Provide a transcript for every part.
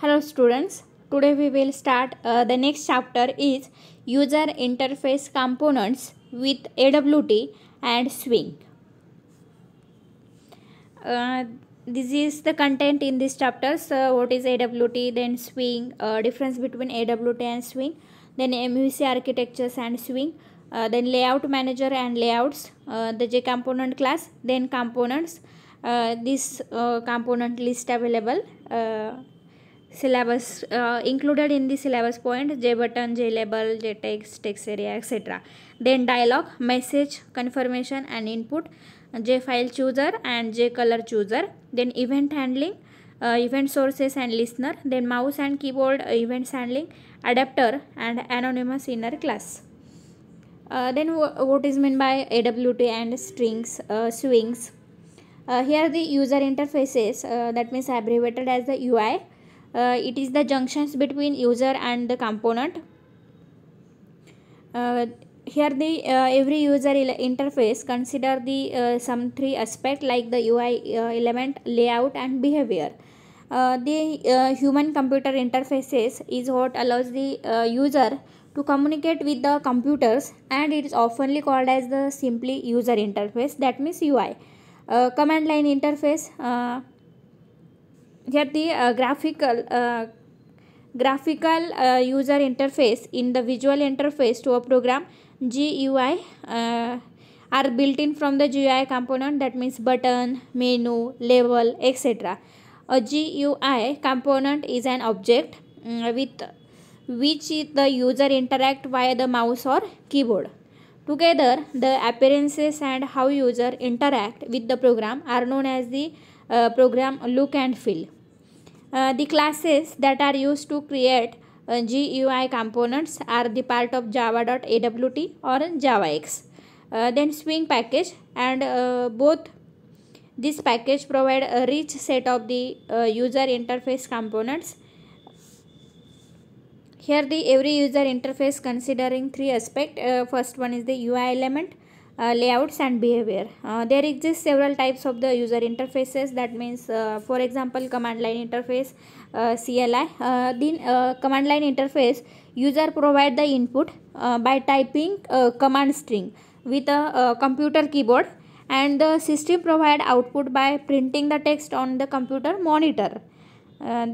hello students today we will start uh, the next chapter is user interface components with awt and swing uh, this is the content in this chapter so what is awt then swing uh, difference between awt and swing then mvc architectures and swing uh, then layout manager and layouts uh, the j component class then components uh, this component list available syllabus uh, included in the syllabus point j button j label j text text area etc then dialog message confirmation and input j file chooser and j color chooser then event handling uh, event sources and listener then mouse and keyboard uh, event handling adapter and anonymous inner class uh, then what is meant by AWT and strings uh, swings uh, here the user interfaces that means abbreviated as the UI uh, it is the junctions between user and the component uh, here the uh, every user interface consider the uh, some three aspect like the ui uh, element layout and behavior the human computer interfaces is what allows the user to communicate with the computers and it is oftenly called as the simply user interface that means ui uh, command line interface uh, here the uh, graphical uh, graphical uh, user interface in the visual interface to a program GUI uh, are built in from the GUI component that means button, menu, label, etc. A GUI component is an object mm, with which the user interact via the mouse or keyboard. Together, the appearances and how user interact with the program are known as the uh, program look and feel. Uh, the classes that are used to create uh, GUI components are the part of java.awt or javax. Uh, then swing package and uh, both this package provide a rich set of the uh, user interface components. Here the every user interface considering three aspect. Uh, first one is the UI element, uh, layouts and behavior uh, there exist several types of the user interfaces that means uh, for example command line interface uh, cli uh, then command line interface user provide the input by typing command string with a computer keyboard and the system provide output by printing the text on the computer monitor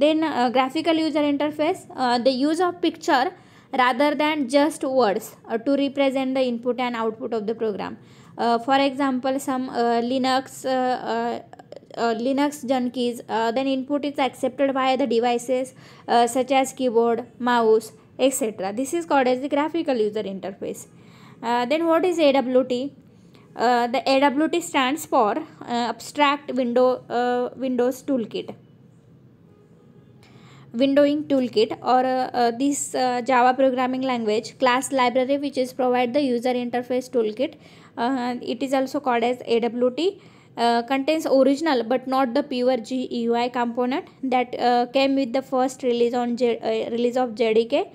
then graphical user interface the use of picture rather than just words uh, to represent the input and output of the program. Uh, for example, some uh, Linux uh, uh, Linux junkies, then input is accepted by the devices such as keyboard, mouse, etc. This is called as the graphical user interface. then what is AWT? the AWT stands for Abstract Window Windows Toolkit windowing toolkit or uh, uh this uh, Java programming language class library which is provide the user interface toolkit. Uh, it is also called as AWT. contains original but not the pure GUI component that came with the first release on J release of JDK.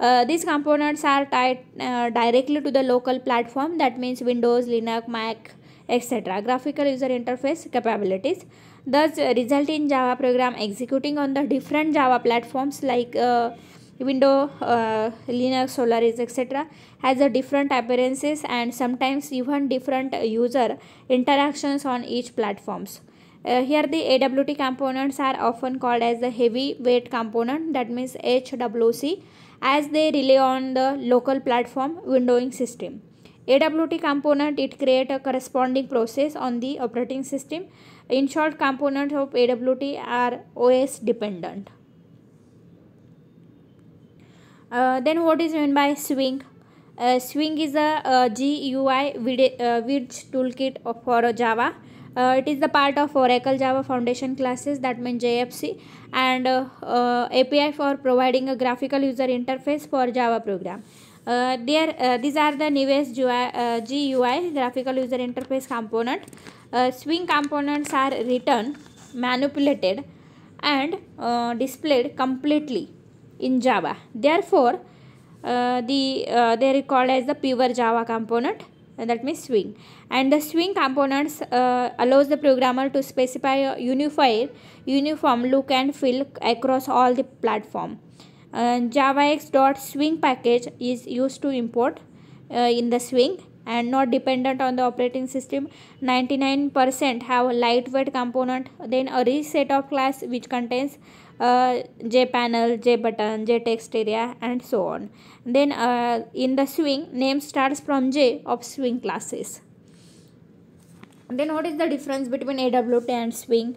Uh, these components are tied uh, directly to the local platform that means Windows, Linux, Mac, etc. Graphical user interface capabilities thus uh, result in Java program executing on the different Java platforms like uh, window uh, linux solaris etc has a different appearances and sometimes even different user interactions on each platforms uh, here the awt components are often called as the heavy weight component that means hwc as they rely on the local platform windowing system AWT component, it create a corresponding process on the operating system. In short, components of AWT are OS dependent. Uh, then what is meant by swing? Uh, swing is a, uh, uh, a GUI widget uh, which toolkit for Java. Uh, it is the part of Oracle Java Foundation classes that means JFC and uh, uh, API for providing a graphical user interface for Java program uh, there, uh, these are the newest GUI, uh, GUI graphical user interface component. Uh, swing components are written, manipulated and uh, displayed completely in Java. Therefore, uh, the they are called as the pure Java component and that means swing and the swing components allows the programmer to specify a unified uniform look and feel across all the platform uh, javax.swing package is used to import uh, in the swing and not dependent on the operating system 99% have a lightweight component then a rich set of class which contains uh, jpanel jbutton jtext area and so on then uh, in the swing name starts from j of swing classes then what is the difference between awt and swing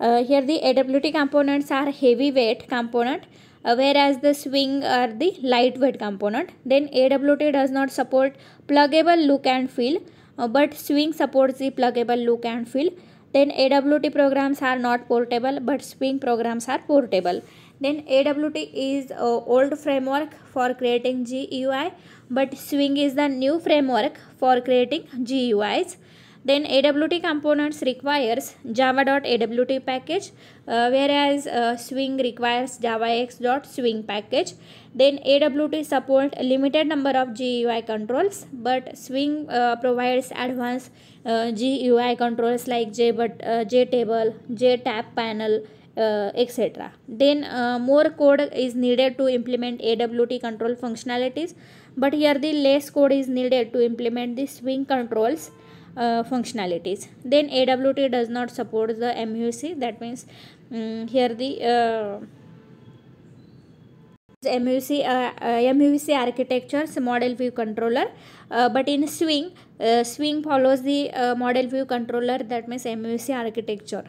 uh, here the awt components are heavy weight component uh, whereas the swing are the lightweight component. Then AWT does not support pluggable look and feel uh, but swing supports the pluggable look and feel. Then AWT programs are not portable but swing programs are portable. Then AWT is old framework for creating GUI but swing is the new framework for creating GUIs. Then AWT components requires java.awt package uh, whereas uh, swing requires javax.swing package. Then AWT support limited number of GUI controls but swing uh, provides advanced uh, GUI controls like J but uh, JTable, JTab panel, uh, etc. Then uh, more code is needed to implement AWT control functionalities but here the less code is needed to implement the swing controls uh, functionalities then AWT does not support the MUC that means um, here the MUC, uh, MUC uh, uh, architectures model view controller uh, but in swing uh, swing follows the uh, model view controller that means MUC architecture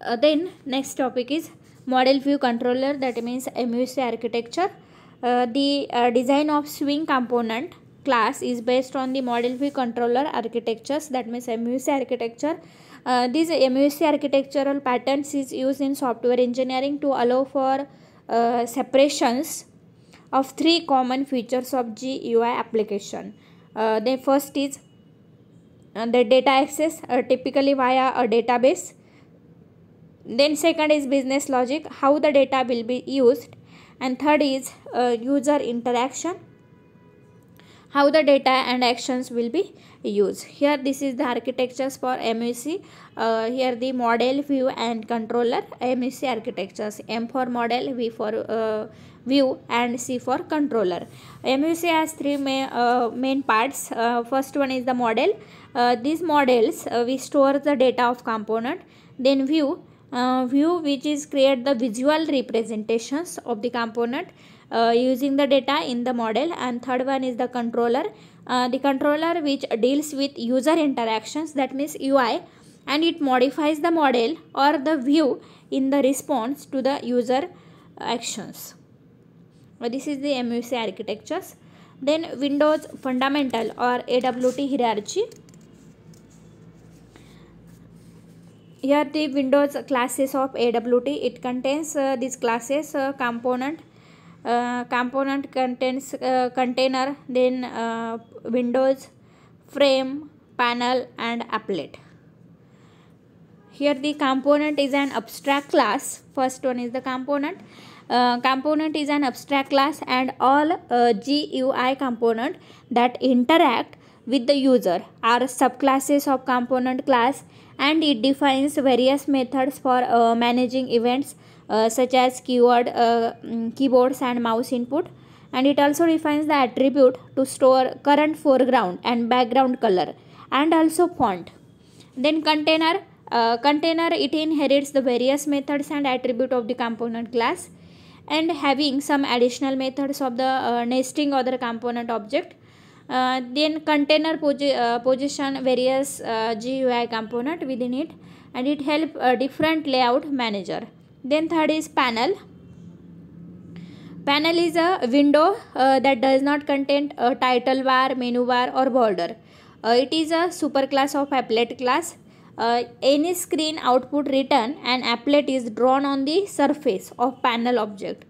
uh, then next topic is model view controller that means MUC architecture uh, the uh, design of swing component class is based on the Model V controller architectures that means MVC architecture. Uh, this MVC architectural patterns is used in software engineering to allow for uh, separations of three common features of GUI application. Uh, the first is and uh, the data access uh, typically via a database. Then second is business logic, how the data will be used and third is uh, user interaction how the data and actions will be used here this is the architectures for MEC uh, here the model view and controller MEC architectures M for model V for uh, view and C for controller MEC has three main, uh, main parts uh, first one is the model uh, these models uh, we store the data of component then view uh, view which is create the visual representations of the component uh, using the data in the model and third one is the controller uh, the controller which deals with user interactions that means UI and it modifies the model or the view in the response to the user actions uh, this is the MVC architectures then Windows fundamental or AWT hierarchy here the windows classes of AWT it contains uh, these classes uh, component uh, component contains uh, container then uh, windows frame panel and applet here the component is an abstract class first one is the component uh, component is an abstract class and all GUI component that interact with the user are subclasses of component class and it defines various methods for uh, managing events uh, such as keyword uh, mm, keyboards and mouse input and it also defines the attribute to store current foreground and background color and also font then container uh, container it inherits the various methods and attribute of the component class and having some additional methods of the uh, nesting other component object uh, then container posi uh, position various uh, GUI component within it and it help different layout manager. Then third is panel panel is a window uh, that does not contain a title bar menu bar or border uh, it is a superclass of applet class uh, any screen output written an applet is drawn on the surface of panel object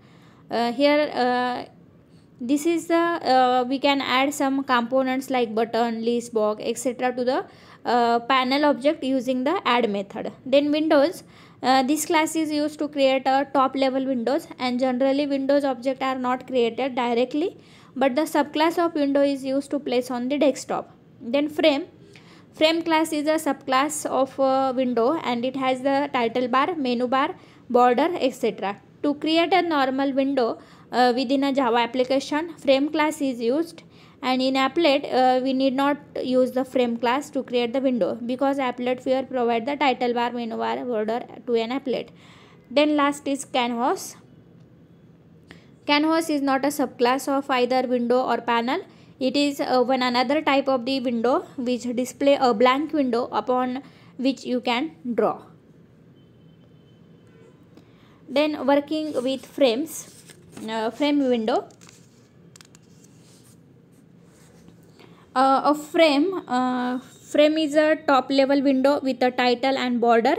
here this is the uh, we can add some components like button list box etc to the uh, panel object using the add method then windows uh, this class is used to create a top level windows and generally windows object are not created directly but the subclass of window is used to place on the desktop then frame frame class is a subclass of uh, window and it has the title bar menu bar border etc to create a normal window uh, within a java application frame class is used and in applet uh, we need not use the frame class to create the window because applet viewer provide the title bar menu bar border to an applet then last is canvas canvas is not a subclass of either window or panel it is uh, one another type of the window which display a blank window upon which you can draw then working with frames uh, frame window uh, a frame uh, frame is a top level window with a title and border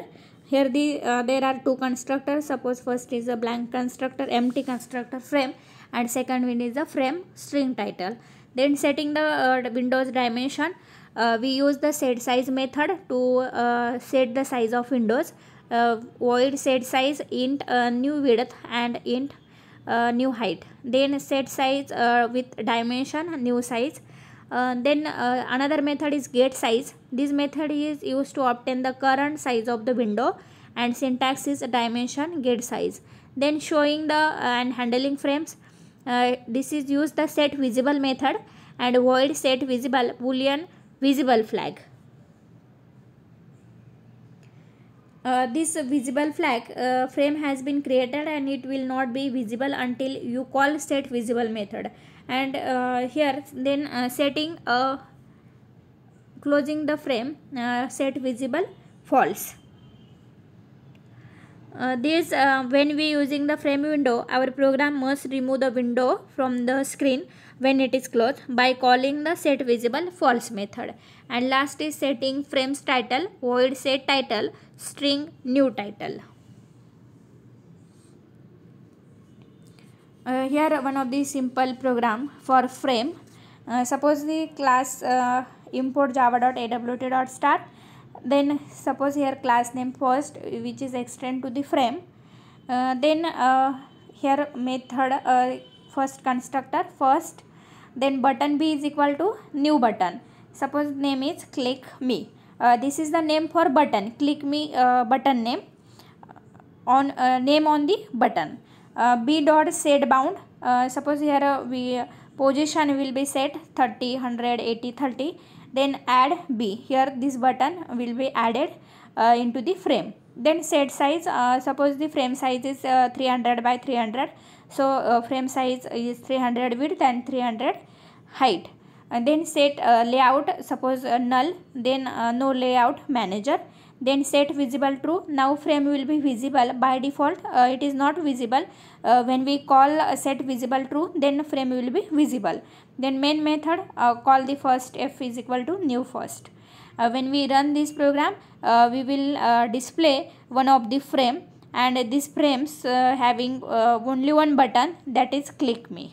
here the uh, there are two constructors suppose first is a blank constructor empty constructor frame and second one is a frame string title then setting the uh, windows dimension uh, we use the set size method to uh, set the size of windows uh, void set size int uh, new width and int uh, new height then set size uh, with dimension new size uh, then uh, another method is get size this method is used to obtain the current size of the window and syntax is dimension get size then showing the uh, and handling frames uh, this is used the set visible method and void set visible boolean visible flag Uh, this visible flag uh, frame has been created and it will not be visible until you call set visible method and uh, here then uh, setting uh, closing the frame set visible false this when we using the frame window our program must remove the window from the screen when it is closed by calling the set visible false method and last is setting frames title void set title string new title uh, here one of the simple program for frame uh, suppose the class uh, import java.awt.start then suppose here class name first which is extend to the frame uh, then uh, here method uh, first constructor first then button b is equal to new button suppose name is click me uh, this is the name for button click me uh, button name uh, on uh, name on the button uh, b dot set bound suppose here we position will be set 30 80 30 then add b here this button will be added into the frame then set size suppose the frame size is 300 by 300 so frame size is 300 width and 300 height uh, then set uh, layout suppose uh, null then no layout manager then set visible true now frame will be visible by default uh, it is not visible uh, when we call uh, set visible true then frame will be visible then main method call the first f is equal to new first when we run this program we will display one of the frame and these frames having only one button that is click me